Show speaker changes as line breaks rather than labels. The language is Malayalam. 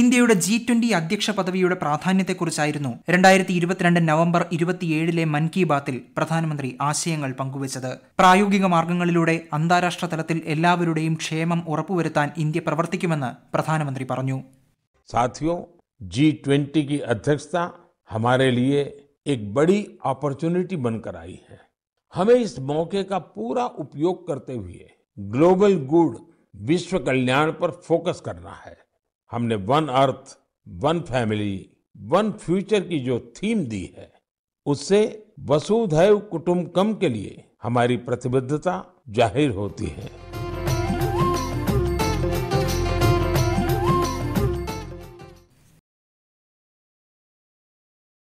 ഇന്ത്യയുടെ ജി ട്വന്റി അധ്യക്ഷ പദവിയുടെ പ്രാധാന്യത്തെക്കുറിച്ചായിരുന്നു രണ്ടായിരത്തി ഇരുപത്തിരണ്ട് നവംബർ ഇരുപത്തിയേഴിലെ മൻ കി ബാത്തിൽ പ്രധാനമന്ത്രി ആശയങ്ങൾ പങ്കുവച്ചത് പ്രായോഗിക മാർഗങ്ങളിലൂടെ അന്താരാഷ്ട്ര തലത്തിൽ എല്ലാവരുടെയും ക്ഷേമം ഉറപ്പുവരുത്താൻ ഇന്ത്യ പ്രവർത്തിക്കുമെന്ന് പ്രധാനമന്ത്രി പറഞ്ഞു
സാഥിയോ ജി ട്വന്റി അധ്യക്ഷത हमारे लिए एक बड़ी अपॉर्चुनिटी बनकर आई है हमें इस मौके का पूरा उपयोग करते हुए ग्लोबल गुड विश्व कल्याण पर फोकस करना है हमने one earth one family one future की जो थीम दी है उससे वसुधैव कुटुम्बकम के लिए हमारी प्रतिबद्धता जाहिर होती है